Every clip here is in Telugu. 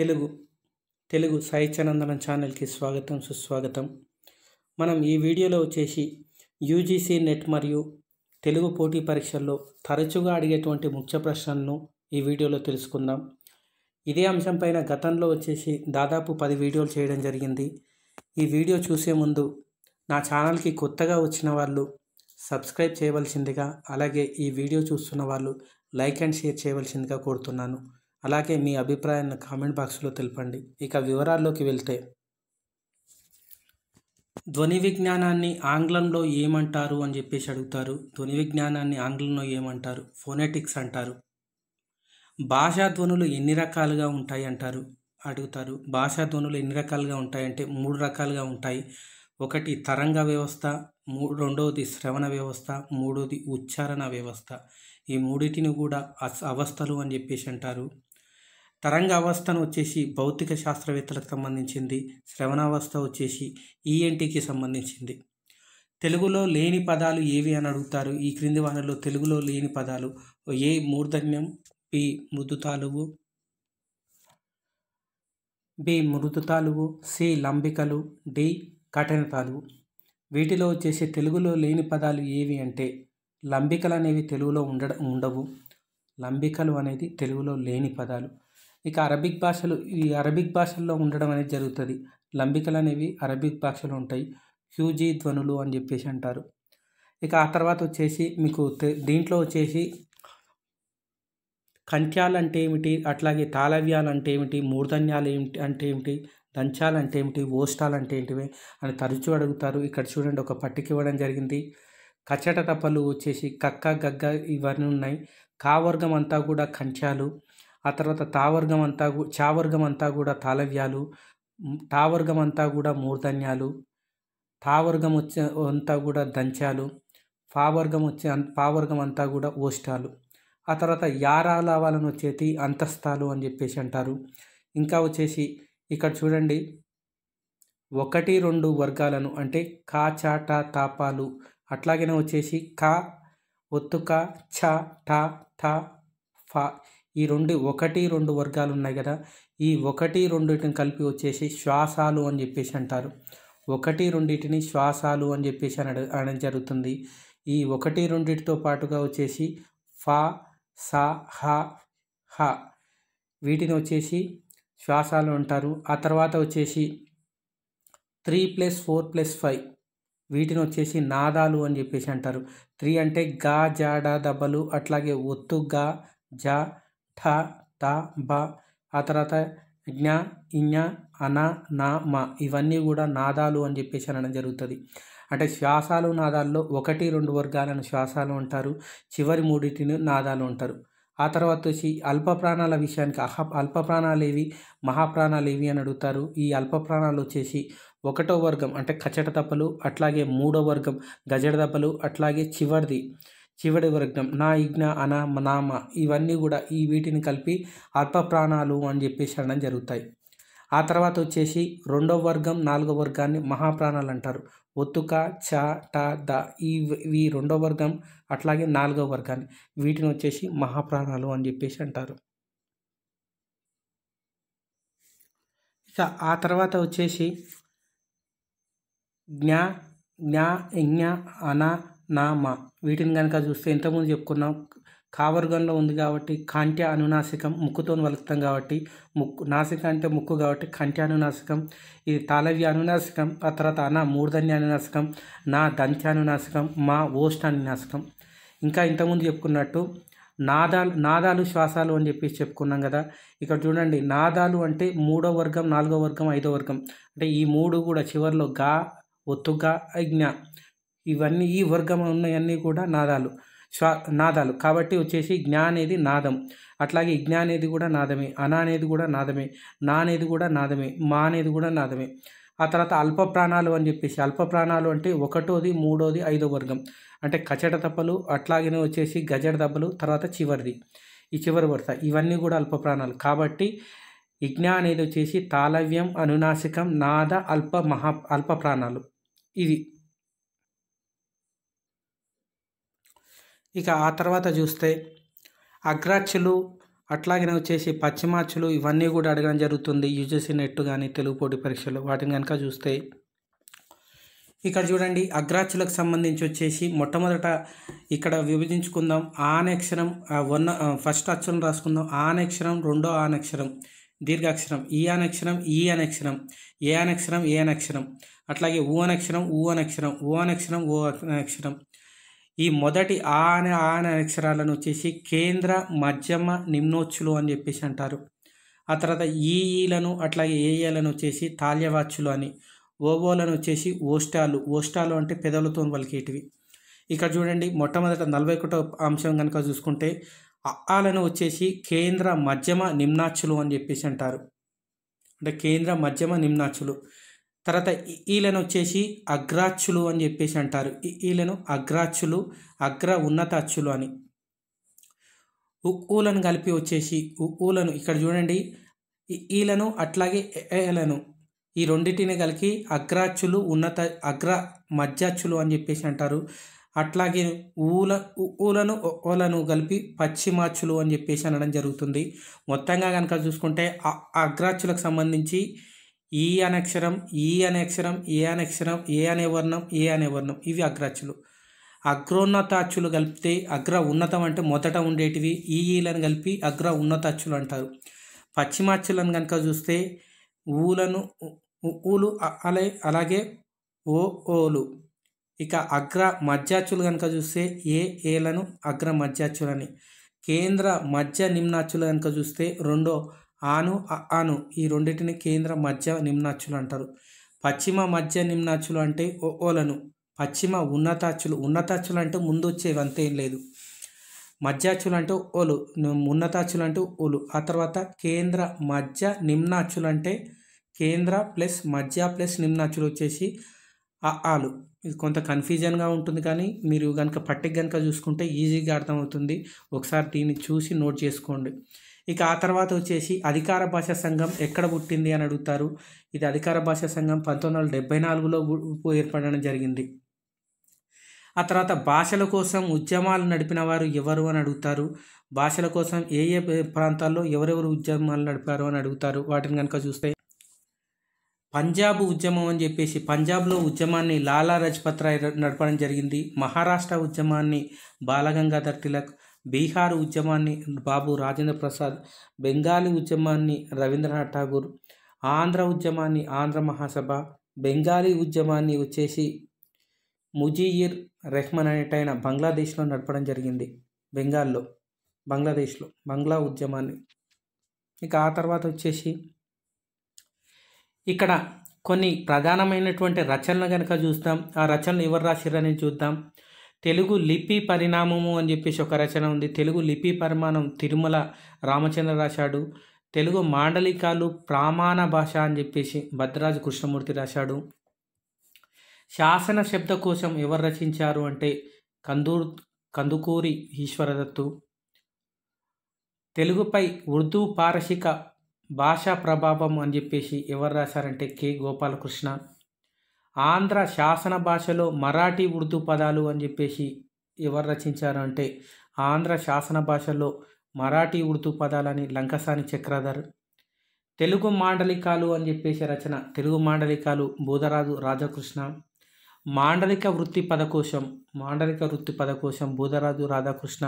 తెలుగు తెలుగు సాహిత్యానందనం ఛానల్కి స్వాగతం సుస్వాగతం మనం ఈ వీడియోలో వచ్చేసి యూజీసీ నెట్ మరియు తెలుగు పోటీ పరీక్షల్లో తరచుగా అడిగేటువంటి ముఖ్య ప్రశ్నలను ఈ వీడియోలో తెలుసుకుందాం ఇదే అంశంపైన గతంలో వచ్చేసి దాదాపు పది వీడియోలు చేయడం జరిగింది ఈ వీడియో చూసే ముందు నా ఛానల్కి కొత్తగా వచ్చిన వాళ్ళు సబ్స్క్రైబ్ చేయవలసిందిగా అలాగే ఈ వీడియో చూస్తున్న వాళ్ళు లైక్ అండ్ షేర్ చేయవలసిందిగా కోరుతున్నాను అలాగే మీ అభిప్రాయాన్ని కామెంట్ బాక్స్లో తెలపండి ఇక వివరాల్లోకి వెళ్తే ధ్వని విజ్ఞానాన్ని ఆంగ్లంలో ఏమంటారు అని చెప్పేసి అడుగుతారు ధ్వని విజ్ఞానాన్ని ఆంగ్లంలో ఏమంటారు ఫోనెటిక్స్ అంటారు భాషా ధ్వనులు ఎన్ని రకాలుగా ఉంటాయి అంటారు అడుగుతారు భాషా ధ్వనులు ఎన్ని రకాలుగా ఉంటాయంటే మూడు రకాలుగా ఉంటాయి ఒకటి తరంగ వ్యవస్థ మూ రెండవది శ్రవణ వ్యవస్థ మూడవది ఉచ్చారణ వ్యవస్థ ఈ మూడిటిని కూడా అవస్థలు అని చెప్పేసి అంటారు తరంగ అవస్థను వచ్చేసి భౌతిక శాస్త్రవేత్తలకు సంబంధించింది శ్రవణావస్థ వచ్చేసి ఈఎన్టీకి e సంబంధించింది తెలుగులో లేని పదాలు ఏవి అని అడుగుతారు ఈ క్రింది వానలో తెలుగులో లేని పదాలు ఏ మూర్ధన్యం బి మృదుతాలువు బి మృదుతాలువు సి లంబికలు డి కఠినతాలువు వీటిలో వచ్చేసి తెలుగులో లేని పదాలు ఏవి అంటే లంబికలు అనేవి తెలుగులో ఉండ ఉండవు లంబికలు అనేది తెలుగులో లేని పదాలు ఇక అరబిక్ భాషలు ఈ అరబిక్ భాషల్లో ఉండడం అనేది జరుగుతుంది లంబికలు అనేవి అరబిక్ భాషలో ఉంటాయి హ్యూజీ ధ్వనులు అని చెప్పేసి అంటారు ఇక ఆ తర్వాత వచ్చేసి మీకు దీంట్లో వచ్చేసి కంఠ్యాలు అంటే ఏమిటి అట్లాగే తాళవ్యాలు అంటే ఏమిటి మూర్ధన్యాలు ఏమిటి అంటే ఏమిటి దంచాలు అంటే ఏమిటి ఓష్టాలు అంటే ఏంటివి అని తరచూ అడుగుతారు ఇక్కడ చూడండి ఒక పట్టిక ఇవ్వడం జరిగింది కచ్చట తప్పలు వచ్చేసి కక్క గగ్గ ఇవన్నీ ఉన్నాయి కావర్గం అంతా కూడా కంఠ్యాలు ఆ తర్వాత తావర్గం అంతా చావర్గం అంతా కూడా తాళవ్యాలు తావర్గం అంతా కూడా మూర్ధన్యాలు తావర్గం వచ్చే అంతా కూడా దంచాలు పావర్గం వచ్చే పావర్గం అంతా కూడా ఓష్టాలు ఆ తర్వాత యారాలావాలను వచ్చేది అంతస్తాలు అని చెప్పేసి అంటారు ఇంకా వచ్చేసి ఇక్కడ చూడండి ఒకటి రెండు వర్గాలను అంటే కా చాట తాపాలు అట్లాగనే వచ్చేసి కా ఒత్తుక చ టా ఠ ఫా ఈ రెండు ఒకటి రెండు వర్గాలు ఉన్నాయి కదా ఈ ఒకటి రెండింటిని కలిపి వచ్చేసి శ్వాసాలు అని చెప్పేసి అంటారు ఒకటి రెండింటిని శ్వాసాలు అని చెప్పేసి అని అనడం జరుగుతుంది ఈ ఒకటి రెండింటితో పాటుగా వచ్చేసి ఫా సా హ హ వీటిని వచ్చేసి శ్వాసాలు అంటారు ఆ తర్వాత వచ్చేసి three plus four plus five వీటిని వచ్చేసి నాదాలు అని చెప్పేసి అంటారు త్రీ అంటే గా జాడ దబ్బలు అట్లాగే ఒత్తు గా జా ఠ ట బ ఆ తర్వాత జ్ఞ ఇజ్ఞ అన నా మ ఇవన్నీ కూడా నాదాలు అని చెప్పేసి అనడం జరుగుతుంది అంటే శ్వాసాలు నాదాల్లో ఒకటి రెండు వర్గాలను శ్వాసాలు అంటారు చివరి మూడింటిని నాదాలు అంటారు ఆ తర్వాత వచ్చి అల్ప ప్రాణాల విషయానికి అహ అల్ప ప్రాణాలు ఏవి మహాప్రాణాలు ఏవి అని అడుగుతారు ఈ అల్ప ప్రాణాలు వచ్చేసి ఒకటో వర్గం అంటే కచట దెబ్బలు అట్లాగే మూడో వర్గం గజడ దెబ్బలు అట్లాగే చివరిది చివరి వర్గం నా యజ్ఞ అన నామ ఇవన్నీ కూడా ఈ వీటిని కలిపి అల్ప ప్రాణాలు అని చెప్పేసి అనడం జరుగుతాయి ఆ తర్వాత వచ్చేసి రెండవ వర్గం నాలుగో వర్గాన్ని మహాప్రాణాలు అంటారు ఒత్తుక చ ట ద ఈ ఈ రెండో వర్గం అట్లాగే నాలుగో వర్గాన్ని వీటిని వచ్చేసి మహాప్రాణాలు అని చెప్పేసి అంటారు ఇక ఆ తర్వాత వచ్చేసి జ్ఞా జ్ఞా యజ్ఞ అన నామ వీటిని కనుక చూస్తే ఇంతకుముందు చెప్పుకున్నాం కావర్గంలో ఉంది కాబట్టి కంట్య అనునాసికం ముక్కుతో వలుకుతాం కాబట్టి ముక్కు నాసిక అంటే ముక్కు కాబట్టి కంట్య అనునాశకం ఇది తాలవ్య అనునాశకం ఆ తర్వాత నా మూర్ధన్య అనునాశకం నా దంత్యానునాసికం మా ఓష్ఠ అనునాశకం ఇంకా ఇంతకుముందు చెప్పుకున్నట్టు నాదాలు నాదాలు శ్వాసాలు అని చెప్పేసి చెప్పుకున్నాం కదా ఇక్కడ చూడండి నాదాలు అంటే మూడో వర్గం నాలుగో వర్గం ఐదో వర్గం అంటే ఈ మూడు కూడా చివరిలో గా ఒత్తుగా అజ్ఞ ఇవన్నీ ఈ వర్గంలో ఉన్నవన్నీ కూడా నాదాలు శ్వా నాదాలు కాబట్టి వచ్చేసి జ్ఞా అనేది నాదం అట్లాగే ఇజ్ఞా అనేది కూడా నాదమే అన అనేది కూడా నాదమే నా అనేది కూడా నాదమే మా అనేది కూడా నాదమే ఆ తర్వాత అల్ప ప్రాణాలు అని చెప్పేసి అల్ప ప్రాణాలు అంటే ఒకటోది మూడోది ఐదో వర్గం అంటే కచట దెబ్బలు అట్లాగనే వచ్చేసి గజడ దెబ్బలు తర్వాత చివరిది ఈ చివరి వరుస ఇవన్నీ కూడా అల్ప ప్రాణాలు కాబట్టి యజ్ఞ అనేది వచ్చేసి తాళవ్యం అనునాశకం నాద అల్ప మహా అల్ప ప్రాణాలు ఇది ఇక ఆ తర్వాత చూస్తే అగ్రాచ్యులు అట్లాగే వచ్చేసి పశ్చిమాచ్యులు ఇవన్నీ కూడా అడగడం జరుగుతుంది యూజీసీ నెట్టు కానీ తెలుగు పోటీ పరీక్షలు వాటిని కనుక చూస్తే ఇక్కడ చూడండి అగ్రాచ్యులకు సంబంధించి వచ్చేసి మొట్టమొదట ఇక్కడ విభజించుకుందాం ఆనక్షరం వన్ ఫస్ట్ అక్షరం రాసుకుందాం ఆనక్షరం రెండో ఆనక్షరం దీర్ఘాక్షరం ఈ అనక్షరం ఈ అనక్షరం ఏ అనక్షరం ఏ అనక్షరం అట్లాగే ఊ అనక్షరం ఊ అనక్షరం ఊ అనక్షరం ఓ అనక్షరం ఈ మొదటి ఆ అనే ఆ అనే అక్షరాలను వచ్చేసి కేంద్ర మధ్యమ నిమ్నోచ్చులు అని చెప్పేసి అంటారు ఆ తర్వాత ఈఈలను అట్లాగే ఏఏలను వచ్చేసి తాళ్యవాచ్యులు అని ఓవోలను వచ్చేసి ఓస్టాలు ఓస్టాలు అంటే పెదవులతో వలికేటివి ఇక్కడ చూడండి మొట్టమొదట నలభై ఒకటో అంశం కనుక చూసుకుంటే అలను వచ్చేసి కేంద్ర మధ్యమ నిమ్నాచ్చులు అని చెప్పేసి అంటారు అంటే కేంద్ర మధ్యమ నిమ్నాచ్చులు తర్వాత వీళ్ళను వచ్చేసి అగ్రాచ్యులు అని చెప్పేసి అంటారు వీళ్ళను అగ్రాచ్యులు అగ్ర ఉన్నతాచ్యులు అని ఊలను కలిపి వచ్చేసి ఊలను ఇక్కడ చూడండి ఈలను అట్లాగే ఏలను ఈ రెండింటిని కలిపి అగ్రాచ్యులు ఉన్నత అగ్ర మధ్యాచ్యులు అని చెప్పేసి అంటారు అట్లాగే ఊల ఊలను ఓలను కలిపి పశ్చిమాచులు అని చెప్పేసి అనడం జరుగుతుంది మొత్తంగా కనుక చూసుకుంటే అగ్రాచులకు సంబంధించి ఈ అనే అక్షరం ఈ అనే అక్షరం ఏ అనే అక్షరం ఏ అనే వర్ణం ఏ అనే వర్ణం ఇవి అగ్రోన్నత అచ్చులు కలిపితే అగ్ర ఉన్నతం అంటే మొదట ఉండేటివి ఈలను కలిపి అగ్ర అచ్చులు అంటారు పశ్చిమాచ్చులను కనుక చూస్తే ఊలను ఊలు అలే అలాగే ఓ ఓలు ఇక అగ్ర మధ్యాచులు కనుక చూస్తే ఏ ఏలను అగ్ర మధ్యాచ్చులని కేంద్ర మధ్య నిమ్నాచ్యులు కనుక చూస్తే రెండో ఆను అను ఈ రెండింటిని కేంద్ర మధ్య నిమ్నాచ్చులు అంటారు పశ్చిమ మధ్య నిమ్నాచ్చులు అంటే ఓలను పశ్చిమ ఉన్నతాచ్చులు ఉన్నతాచ్చులు అంటే ముందు వచ్చేవి అంతేం లేదు మధ్యాచ్యులు అంటే ఓలు ఉన్నతాచ్చులు అంటే ఓలు ఆ తర్వాత కేంద్ర మధ్య నిమ్నాచులు అంటే కేంద్ర ప్లస్ మధ్య ప్లస్ నిమ్నాచులు వచ్చేసి ఆలు ఇది కొంత కన్ఫ్యూజన్గా ఉంటుంది కానీ మీరు కనుక పట్టిక కనుక చూసుకుంటే ఈజీగా అర్థమవుతుంది ఒకసారి దీన్ని చూసి నోట్ చేసుకోండి ఇక ఆ తర్వాత వచ్చేసి అధికార భాషా సంఘం ఎక్కడ పుట్టింది అని అడుగుతారు ఇది అధికార భాషా సంఘం పంతొమ్మిది వందల డెబ్బై నాలుగులో ఏర్పడడం జరిగింది ఆ తర్వాత భాషల కోసం ఉద్యమాలు నడిపిన వారు ఎవరు అని అడుగుతారు భాషల కోసం ఏ ఏ ప్రాంతాల్లో ఎవరెవరు ఉద్యమాలు నడిపారు అని అడుగుతారు వాటిని కనుక చూస్తే పంజాబ్ ఉద్యమం అని చెప్పేసి పంజాబ్లో ఉద్యమాన్ని లాలా రాజపత్ రాయ్ నడపడం జరిగింది మహారాష్ట్ర ఉద్యమాన్ని బాలగంగాధర్ తిలక్ బీహార్ ఉద్యమాన్ని బాబు రాజేంద్ర ప్రసాద్ బెంగాలీ ఉద్యమాన్ని రవీంద్రనాథ్ ఠాగూర్ ఆంధ్ర ఉద్యమాన్ని ఆంధ్ర మహాసభ బెంగాలీ ఉద్యమాన్ని వచ్చేసి ముజీయిర్ రెహ్మాన్ అనేటైన బంగ్లాదేశ్లో నడపడం జరిగింది బెంగాల్లో బంగ్లాదేశ్లో బంగ్లా ఉద్యమాన్ని ఇక ఆ తర్వాత వచ్చేసి ఇక్కడ కొన్ని ప్రధానమైనటువంటి రచనలు కనుక చూస్తాం ఆ రచనలు ఎవరు రాసిరని చూద్దాం తెలుగు లిపి పరిణామము అని చెప్పేసి ఒక రచన ఉంది తెలుగు లిపి పరిమాణం తిరుమల రామచంద్ర రాశాడు తెలుగు మాండలికాలు ప్రామాణ భాష అని చెప్పేసి భద్రాజు కృష్ణమూర్తి రాశాడు శాసన శబ్దకోశం ఎవరు రచించారు అంటే కందూర్ కందుకూరి ఈశ్వరదత్తు తెలుగుపై ఉర్దూ పారసిక భాషా ప్రభావం అని చెప్పేసి ఎవరు రాశారంటే కె గోపాలకృష్ణ ఆంధ్ర శాసన భాషలో మరాఠీ ఉర్దూ పదాలు అని చెప్పేసి ఎవరు రచించారు అంటే ఆంధ్ర శాసన భాషలో మరాఠీ ఉర్దూ పదాలని లంకసాని చక్రధర్ తెలుగు మాండలికాలు అని చెప్పేసి రచన తెలుగు మాండలికాలు బోధరాజు రాధాకృష్ణ మాండలిక వృత్తి పదకోశం మాండలిక వృత్తి పదకోశం బోధరాజు రాధాకృష్ణ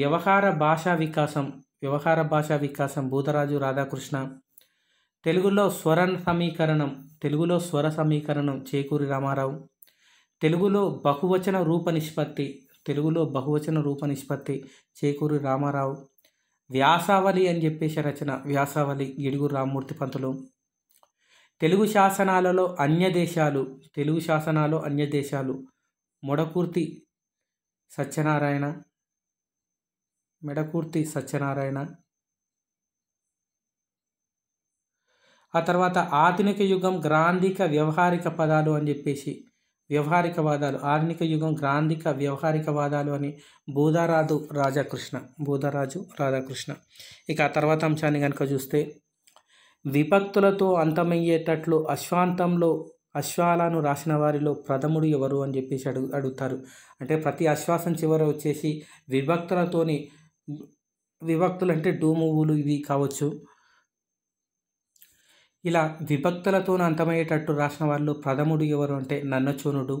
వ్యవహార భాషా వికాసం వ్యవహార భాషా వికాసం బోధరాజు రాధాకృష్ణ తెలుగులో స్వర సమీకరణం తెలుగులో స్వర సమీకరణం చేకూరి రామారావు తెలుగులో బహువచన రూప నిష్పత్తి తెలుగులో బహువచన రూప నిష్పత్తి చేకూరి రామారావు వ్యాసావళి అని చెప్పేసి రచన వ్యాసావళి గిడుగు రామ్మూర్తి పంతులు తెలుగు శాసనాలలో అన్య దేశాలు తెలుగు శాసనాలు అన్యదేశాలు మొడకూర్తి సత్యనారాయణ మెడకూర్తి సత్యనారాయణ ఆ తర్వాత ఆధునిక యుగం గ్రాంధిక వ్యవహారిక పదాలు అని చెప్పేసి వ్యవహారికవాదాలు ఆధునిక యుగం గ్రాంధిక వ్యవహారికవాదాలు అని బూదారాజు రాజాకృష్ణ బూదరాజు రాధాకృష్ణ ఇక ఆ తర్వాత అంశాన్ని కనుక చూస్తే విపక్తులతో అంతమయ్యేటట్లు అశ్వాంతంలో అశ్వాలను రాసిన వారిలో ప్రథముడు ఎవరు అని చెప్పేసి అడుగు అడుగుతారు అంటే ప్రతి అశ్వాసం చివర వచ్చేసి విభక్తులతోని విభక్తులు అంటే డూమువులు ఇవి కావచ్చు ఇలా విభక్తులతో అంతమయ్యేటట్టు రాసిన వాళ్ళు ప్రథముడు ఎవరు అంటే నన్నచూనుడు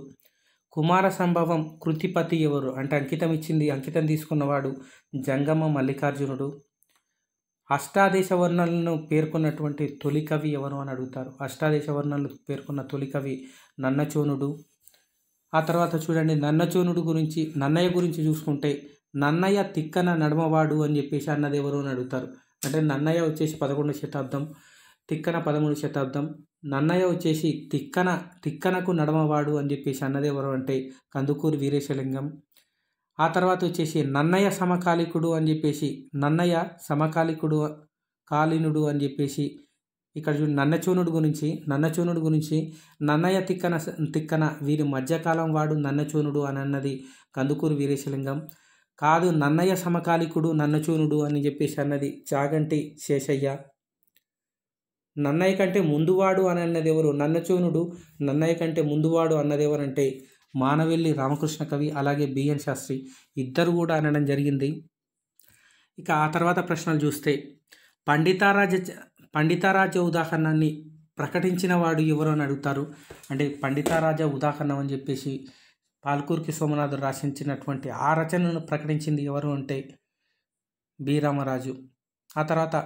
కుమార సంభవం కృతిపతి ఎవరు అంటే అంకితం ఇచ్చింది అంకితం తీసుకున్నవాడు జంగమ మల్లికార్జునుడు అష్టాదేశ వర్ణలను పేర్కొన్నటువంటి తొలి కవి ఎవరు అని అడుగుతారు అష్టాదేశ వర్ణలు పేర్కొన్న తొలి కవి నన్నచూనుడు ఆ తర్వాత చూడండి నన్నచూనుడు గురించి నన్నయ్య గురించి చూసుకుంటే నన్నయ్య తిక్కన నడమవాడు అని చెప్పేసి అన్నది ఎవరు అని అడుగుతారు అంటే నన్నయ్య వచ్చేసి పదకొండవ శతాబ్దం తిక్కన పదమూడు శతాబ్దం నన్నయ్య వచ్చేసి తిక్కన తిక్కనకు నడమవాడు అని చెప్పేసి అన్నది ఎవరు అంటే కందుకూరు వీరేశలింగం ఆ తర్వాత వచ్చేసి నన్నయ్య సమకాలికుడు అని చెప్పేసి నన్నయ్య సమకాలికుడు కాలినుడు అని చెప్పేసి ఇక్కడ చూ నన్నచూనుడు గురించి నన్నచూనుడు గురించి నన్నయ్య తిక్కన తిక్కన వీరి మధ్యకాలం వాడు నన్నచూనుడు అని అన్నది కందుకూరు వీరేశలింగం కాదు నన్నయ్య సమకాలికుడు నన్నచూనుడు అని చెప్పేసి అన్నది చాగంటి శేషయ్య నన్నయ్య కంటే ముందువాడు అని అన్నది ఎవరు నన్నచూనుడు నన్నయ్య కంటే ముందువాడు అన్నది ఎవరంటే మానవెల్లి రామకృష్ణ కవి అలాగే బిఎన్ శాస్త్రి ఇద్దరు కూడా అనడం జరిగింది ఇక ఆ తర్వాత ప్రశ్నలు చూస్తే పండితారాజ పండితారాజ ఉదాహరణని ప్రకటించిన వాడు ఎవరు అని అడుగుతారు అంటే పండితారాజ ఉదాహరణ అని చెప్పేసి పాల్కూర్కి సోమనాథ్ రాసించినటువంటి ఆ రచనను ప్రకటించింది ఎవరు అంటే బి రామరాజు ఆ తర్వాత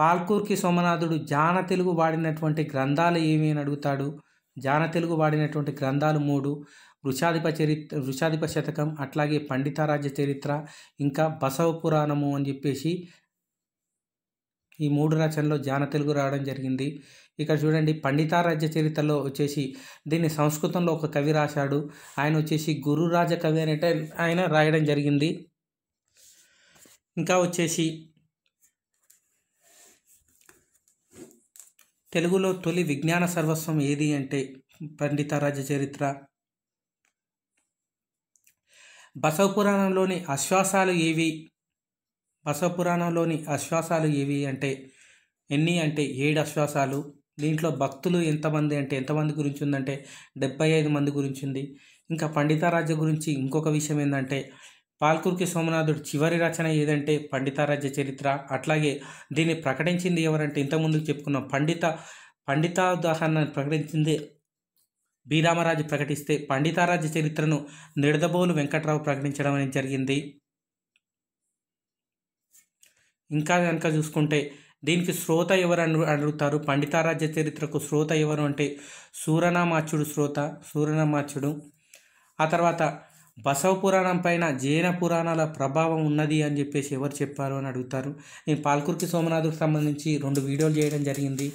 పాల్కూర్కి సోమనాథుడు జాన తెలుగు వాడినటువంటి గ్రంథాలు ఏమి అని అడుగుతాడు జాన తెలుగు వాడినటువంటి గ్రంథాలు మూడు వృషాధిప చరిత్ర వృషాధిప శతకం అట్లాగే పండితారాజ్య చరిత్ర ఇంకా బసవ పురాణము అని చెప్పేసి ఈ మూడు రచనలో జాన తెలుగు రావడం జరిగింది ఇక్కడ చూడండి పండితారాజ్య చరిత్రలో వచ్చేసి దీన్ని సంస్కృతంలో ఒక కవి రాశాడు ఆయన వచ్చేసి గురురాజ కవి అనేట ఆయన రాయడం జరిగింది ఇంకా వచ్చేసి తెలుగులో తొలి విజ్ఞాన సర్వస్వం ఏది అంటే పండితారాజ చరిత్ర బసవపురాణంలోని అశ్వాసాలు ఏవి బసవపురాణంలోని అశ్వాసాలు ఏవి అంటే ఎన్ని అంటే ఏడు అశ్వాసాలు దీంట్లో భక్తులు ఎంతమంది అంటే ఎంతమంది గురించి ఉందంటే డెబ్బై ఐదు మంది గురించి ఉంది ఇంకా పండితారాజ గురించి ఇంకొక విషయం ఏంటంటే పాల్కుర్కి సోమనాథుడు చివరి రచన ఏదంటే పండితారాజ్య చరిత్ర అట్లాగే దీన్ని ప్రకటించింది ఎవరంటే ఇంతకుముందు చెప్పుకున్న పండిత పండితాదాహరణ ప్రకటించింది బీరామరాజు ప్రకటిస్తే పండితారాజ్య చరిత్రను నిడదబోలు వెంకట్రావు ప్రకటించడం అనేది జరిగింది ఇంకా కనుక చూసుకుంటే దీనికి శ్రోత ఎవరు అను అడుగుతారు పండితారాజ్య చరిత్రకు శ్రోత ఎవరు అంటే సూరనామాచ్యుడు శ్రోత సూరనామాచ్యుడు ఆ తర్వాత బసవ పురాణం పైన జైన పురాణాల ప్రభావం ఉన్నది అని చెప్పేసి ఎవరు చెప్పారు అని అడుగుతారు నేను పాల్కుర్తి సోమనాథుకు సంబంధించి రెండు వీడియోలు చేయడం జరిగింది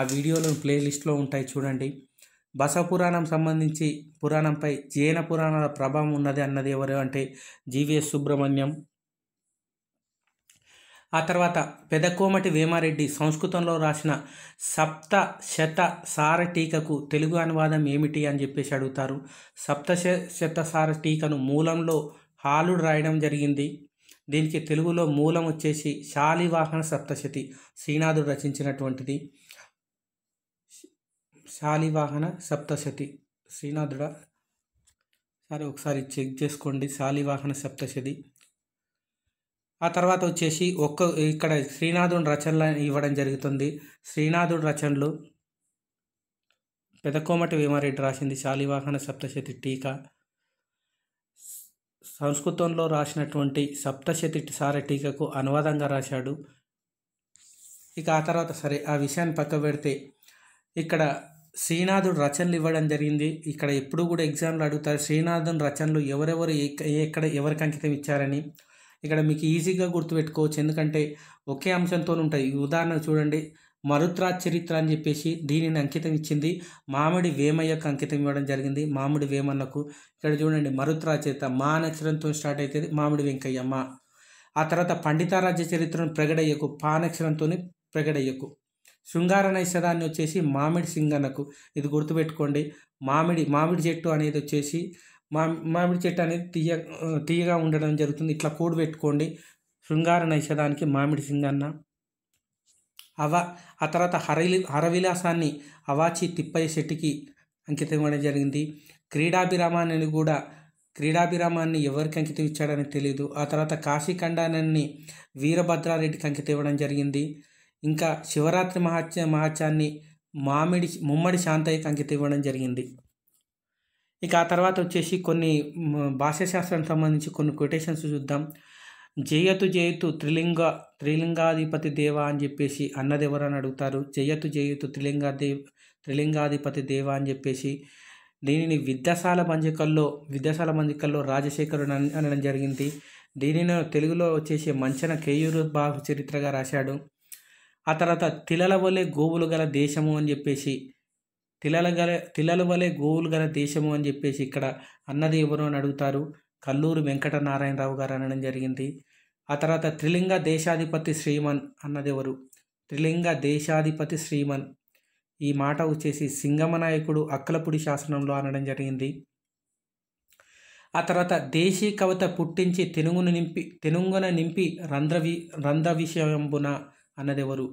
ఆ వీడియోలు ప్లేలిస్ట్లో ఉంటాయి చూడండి బసవ పురాణం సంబంధించి పురాణంపై జైన పురాణాల ప్రభావం ఉన్నది అన్నది ఎవరు అంటే జీవిఎస్ సుబ్రహ్మణ్యం ఆ తర్వాత పెదకోమటి వేమారెడ్డి సంస్కృతంలో రాసిన సప్త శత సార టీకకు తెలుగు అనువాదం ఏమిటి అని చెప్పేసి అడుగుతారు సప్త శత సార టీకను మూలంలో హాలుడు రాయడం జరిగింది దీనికి తెలుగులో మూలం వచ్చేసి శాలివాహన సప్తశతి శ్రీనాథుడు రచించినటువంటిది శాలివాహన సప్తశతి శ్రీనాథుడ సరే ఒకసారి చెక్ చేసుకోండి శాలివాహన సప్తశతి ఆ తర్వాత వచ్చేసి ఒక్క ఇక్కడ శ్రీనాథుడు రచనలు ఇవ్వడం జరుగుతుంది శ్రీనాథుడి రచనలు పెదకోమటి వేమారెడ్డి రాసింది శాలివాహన సప్తశతి టీకా సంస్కృతంలో రాసినటువంటి సప్తశతి సార టీకకు అనువాదంగా రాశాడు ఇక ఆ తర్వాత సరే ఆ విషయాన్ని పక్క పెడితే ఇక్కడ శ్రీనాథుడు రచనలు ఇవ్వడం జరిగింది ఇక్కడ ఎప్పుడు కూడా ఎగ్జామ్లు అడుగుతారు శ్రీనాథుని రచనలు ఎవరెవరు ఎక్కడ ఎవరికి అంకితం ఇచ్చారని ఇక్కడ మీకు ఈజీగా గుర్తుపెట్టుకోవచ్చు ఎందుకంటే ఒకే అంశంతో ఉంటాయి ఉదాహరణ చూడండి మరుత్రా చరిత్ర అని చెప్పేసి దీనిని అంకితం ఇచ్చింది మామిడి వేమయ్యకు అంకితం ఇవ్వడం జరిగింది మామిడి వేమన్నకు ఇక్కడ చూడండి మరుత్రా చరిత్ర మా నక్షరంతో స్టార్ట్ అవుతుంది మామిడి వెంకయ్య మా ఆ తర్వాత పండితారాజ్య చరిత్రను ప్రగడయ్యకు పానక్షరంతో ప్రగడయ్యకు శృంగార నైషధాన్ని వచ్చేసి మామిడి సింగన్నకు ఇది గుర్తుపెట్టుకోండి మామిడి మామిడి చెట్టు అనేది వచ్చేసి మామిడి చెట్టు అనేది తీయ తీయగా ఉండడం జరుగుతుంది ఇట్లా కూడు పెట్టుకోండి శృంగార నైషధానికి మామిడి సింగన్న అవ ఆ తర్వాత హరవి హరవిలాసాన్ని అవాచి తిప్పయ్య శెట్టికి అంకితం ఇవ్వడం జరిగింది క్రీడాభిరామాన్ని కూడా క్రీడాభిరామాన్ని ఎవరికి అంకితం ఇచ్చాడని తెలియదు ఆ తర్వాత కాశీఖండానాన్ని వీరభద్రారెడ్డికి అంకితం ఇవ్వడం జరిగింది ఇంకా శివరాత్రి మహాత్య మహాత్యాన్ని మామిడి ముమ్మడి శాంతయ్యకి అంకితం ఇవ్వడం జరిగింది ఇక ఆ తర్వాత వచ్చేసి కొన్ని భాష్యశాస్త్రానికి సంబంధించి కొన్ని కొటేషన్స్ చూద్దాం జయతు జయతు త్రిలింగ త్రిలింగాధిపతి దేవ అని చెప్పేసి అన్నది అడుగుతారు జయతు జయతు త్రిలింగాధి త్రిలింగాధిపతి దేవ అని చెప్పేసి దీనిని విద్యాశాల మంజికల్లో విద్యాశాల మంజికల్లో రాజశేఖరుడు అనడం జరిగింది దీనిని తెలుగులో వచ్చేసి మంచన కేయూరు బాబు చరిత్రగా రాశాడు ఆ తర్వాత తిలల వలె గోవులు గల దేశము అని చెప్పేసి తిలల గల తిలల వలె గోవులు గల దేశము అని చెప్పేసి ఇక్కడ అన్నది ఎవరు అని అడుగుతారు కల్లూరు వెంకట నారాయణరావు గారు అనడం జరిగింది ఆ తర్వాత త్రిలింగ దేశాధిపతి శ్రీమన్ అన్నది ఎవరు త్రిలింగ దేశాధిపతి శ్రీమన్ ఈ మాట వచ్చేసి సింగమనాయకుడు అక్కలపూడి శాసనంలో అనడం జరిగింది ఆ తర్వాత దేశీ కవిత పుట్టించి తెలుగును నింపి తెలుగున నింపి రంధ్రవి రంధ్ర విషయంబున ఎవరు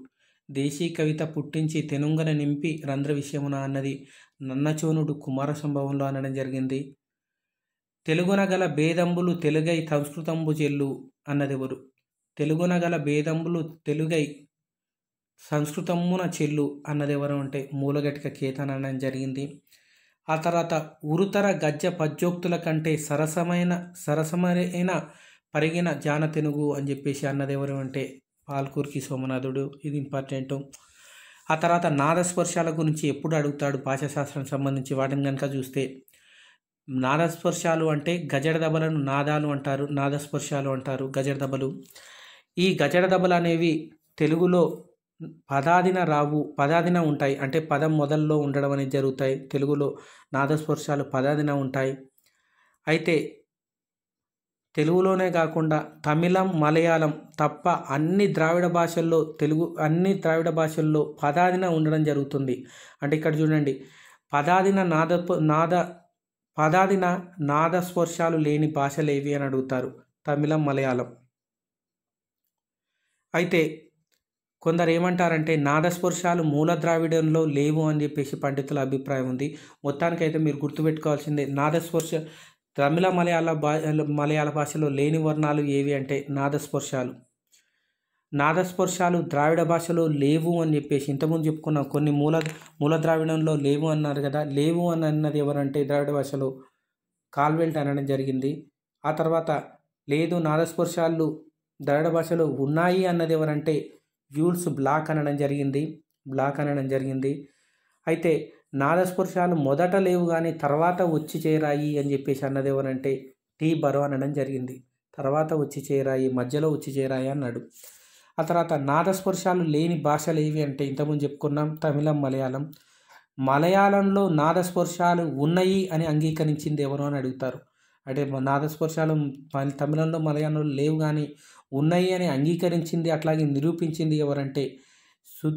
దేశీ కవిత పుట్టించి తెనుంగన నింపి రంధ్ర విషయమున అన్నది నన్నచోనుడు కుమార సంభవంలో అనడం జరిగింది తెలుగున గల భేదంబులు తెలుగై సంస్కృతంబు చెల్లు అన్నదెవరు తెలుగున గల భేదంబులు తెలుగై సంస్కృతమున చెల్లు అన్నదెవరు అంటే మూలగటిక కేతన్ అనడం జరిగింది ఆ తర్వాత ఉరుతర గజ్జ పద్యోక్తుల కంటే సరసమైన సరసమైన పరిగిన జాన అని చెప్పేసి అన్నదెవరు అంటే పాల్కూర్కి సోమనాథుడు ఇది ఇంపార్టెంట్ ఆ తర్వాత నాదస్పర్శాల గురించి ఎప్పుడు అడుగుతాడు భాషాశాస్త్రం సంబంధించి వాటిని కనుక చూస్తే నాదస్పర్శాలు అంటే గజడ నాదాలు అంటారు నాదస్పర్శాలు అంటారు గజడ ఈ గజడ అనేవి తెలుగులో పదాదిన రావు పదాదిన ఉంటాయి అంటే పదం మొదల్లో ఉండడం అనేది జరుగుతాయి తెలుగులో నాదస్పర్శాలు పదాదిన ఉంటాయి అయితే తెలుగులోనే కాకుండా తమిళం మలయాళం తప్ప అన్ని ద్రావిడ భాషల్లో తెలుగు అన్ని ద్రావిడ భాషల్లో పదాదిన ఉండడం జరుగుతుంది అంటే ఇక్కడ చూడండి పదాదిన నాద నాద పదాదిన నాద స్పర్శాలు లేని భాషలు ఏవి అని అడుగుతారు తమిళం మలయాళం అయితే కొందరు ఏమంటారంటే నాదస్పర్శాలు మూల ద్రావిడంలో లేవు అని చెప్పేసి పండితుల అభిప్రాయం ఉంది మొత్తానికైతే మీరు గుర్తుపెట్టుకోవాల్సిందే నాదస్పర్శ తమిళ మలయాళ భా మలయాళ భాషలో లేని వర్ణాలు ఏవి అంటే నాదస్పర్శాలు నాదస్పర్శాలు ద్రావిడ భాషలో లేవు అని చెప్పేసి ఇంతకుముందు చెప్పుకున్నాం కొన్ని మూల మూల ద్రావిడంలో లేవు అన్నారు కదా లేవు అని అన్నది ఎవరంటే ద్రావిడ భాషలో కాల్వెల్ట్ అనడం జరిగింది ఆ తర్వాత లేదు నాదస్పర్శాలు ద్రావిడ భాషలో ఉన్నాయి అన్నది ఎవరంటే యూల్స్ బ్లాక్ అనడం జరిగింది బ్లాక్ అనడం జరిగింది అయితే నాదస్పృశాలు మొదట లేవు కానీ తర్వాత వచ్చి చేరాయి అని చెప్పేసి అన్నది ఎవరంటే టీ బరో అనడం జరిగింది తర్వాత వచ్చి చేరాయి మధ్యలో వచ్చి చేరాయి అన్నాడు ఆ తర్వాత నాదస్పర్శాలు లేని భాషలు ఏవి అంటే ఇంతకుముందు చెప్పుకున్నాం తమిళం మలయాళం మలయాళంలో నాదస్పర్శాలు ఉన్నాయి అని అంగీకరించింది ఎవరు అని అడుగుతారు అంటే నాదస్పర్శాలు తమిళంలో మలయాళంలో లేవు కానీ ఉన్నాయి అని అంగీకరించింది అట్లాగే నిరూపించింది ఎవరంటే సు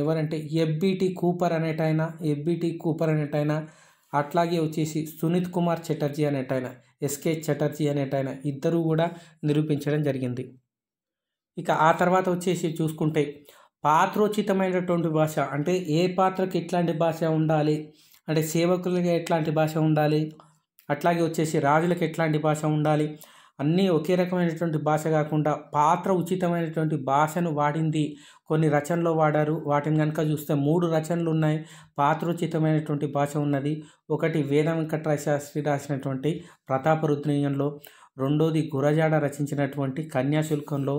ఎవరంటే ఎబ్బిటి కూపర్ అనేటైన ఎబ్బిటి కూపర్ అనేటైన అట్లాగే వచ్చేసి సునీత్ కుమార్ చటర్జీ అనేటైన ఎస్కే చటర్జీ అనేటైన ఇద్దరూ కూడా నిరూపించడం జరిగింది ఇక ఆ తర్వాత వచ్చేసి చూసుకుంటే పాత్రోచితమైనటువంటి భాష అంటే ఏ పాత్రకి ఎట్లాంటి భాష ఉండాలి అంటే సేవకులకి ఎట్లాంటి భాష ఉండాలి అట్లాగే వచ్చేసి రాజులకు ఎట్లాంటి భాష ఉండాలి అన్నీ ఒకే రకమైనటువంటి భాష కాకుండా పాత్ర ఉచితమైనటువంటి భాషను వాడింది కొన్ని రచనలు వాడారు వాటిని కనుక చూస్తే మూడు రచనలు ఉన్నాయి పాత్రోచితమైనటువంటి భాష ఉన్నది ఒకటి వేద వెంకటరాయ శాస్త్రి రాసినటువంటి రుద్రీయంలో రెండోది గురజాడ రచించినటువంటి కన్యాశుల్కంలో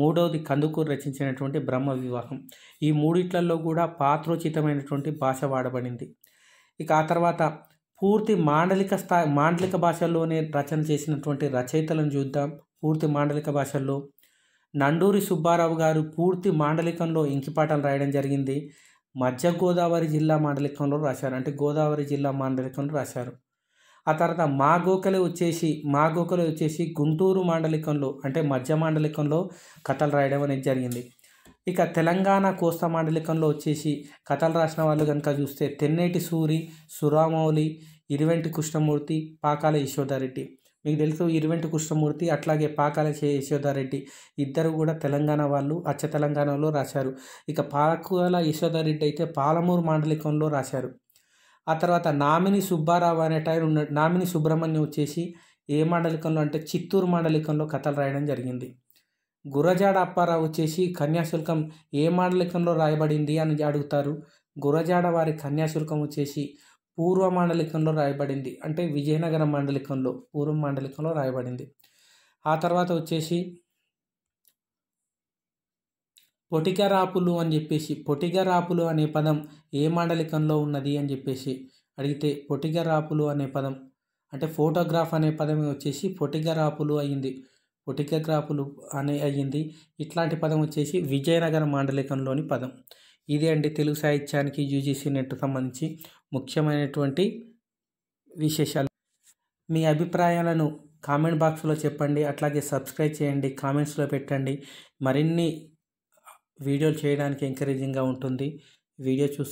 మూడవది కందుకూరు రచించినటువంటి బ్రహ్మ వివాహం ఈ మూడిట్లలో కూడా పాత్రోచితమైనటువంటి భాష వాడబడింది ఇక ఆ తర్వాత పూర్తి మాండలిక స్థాయి మాండలిక భాషల్లోనే రచన చేసినటువంటి రచయితలను చూద్దాం పూర్తి మాండలిక భాషల్లో నండూరి సుబ్బారావు గారు పూర్తి మాండలికంలో ఇంకిపాటలు రాయడం జరిగింది మధ్య గోదావరి జిల్లా మాండలికంలో రాశారు అంటే గోదావరి జిల్లా మాండలికంలో రాశారు ఆ తర్వాత మా గోకలే వచ్చేసి మా గోకలే వచ్చేసి గుంటూరు మాండలికంలో అంటే మధ్య మాండలికంలో కథలు రాయడం అనేది జరిగింది ఇక తెలంగాణ కోస్తా మాండలికంలో వచ్చేసి కథలు రాసిన వాళ్ళు కనుక చూస్తే తెన్నేటి సూరి సురామౌళి ఇరువెంటి కృష్ణమూర్తి పాకాల ఈశ్వర్ధారెడ్డి మీకు తెలుసు ఇరువెంటి కృష్ణమూర్తి అట్లాగే పాకాల యశోదారెడ్డి ఇద్దరు కూడా తెలంగాణ వాళ్ళు అచ్చ తెలంగాణలో రాశారు ఇక పాకాల యశోదారెడ్డి అయితే పాలమూరు మాండలికంలో రాశారు ఆ తర్వాత నామిని సుబ్బారావు అనే టైం ఉన్న నామిని సుబ్రహ్మణ్యం వచ్చేసి ఏ మాండలికంలో అంటే చిత్తూరు మాండలికంలో కథలు రాయడం జరిగింది గురజాడ అప్పారావు వచ్చేసి కన్యాశుల్కం ఏ మాండలికంలో రాయబడింది అని అడుగుతారు గురజాడ వారి కన్యాశుల్కం వచ్చేసి పూర్వ మాండలికంలో రాయబడింది అంటే విజయనగరం మాండలికంలో పూర్వ మాండలికంలో రాయబడింది ఆ తర్వాత వచ్చేసి పొటిక రాపులు అని చెప్పేసి రాపులు అనే పదం ఏ మాండలికంలో ఉన్నది అని చెప్పేసి అడిగితే రాపులు అనే పదం అంటే ఫోటోగ్రాఫ్ అనే పదం వచ్చేసి రాపులు అయ్యింది గ్రాపులు అనే అయ్యింది ఇట్లాంటి పదం వచ్చేసి విజయనగర మాండలికంలోని పదం ఇదే అండి తెలుగు సాహిత్యానికి యూజీసీ నెట్ సంబంధించి ముఖ్యమైనటువంటి విశేషాలు మీ అభిప్రాయాలను కామెంట్ బాక్స్లో చెప్పండి అట్లాగే సబ్స్క్రైబ్ చేయండి కామెంట్స్లో పెట్టండి మరిన్ని వీడియోలు చేయడానికి ఎంకరేజింగ్గా ఉంటుంది వీడియో చూస్తూ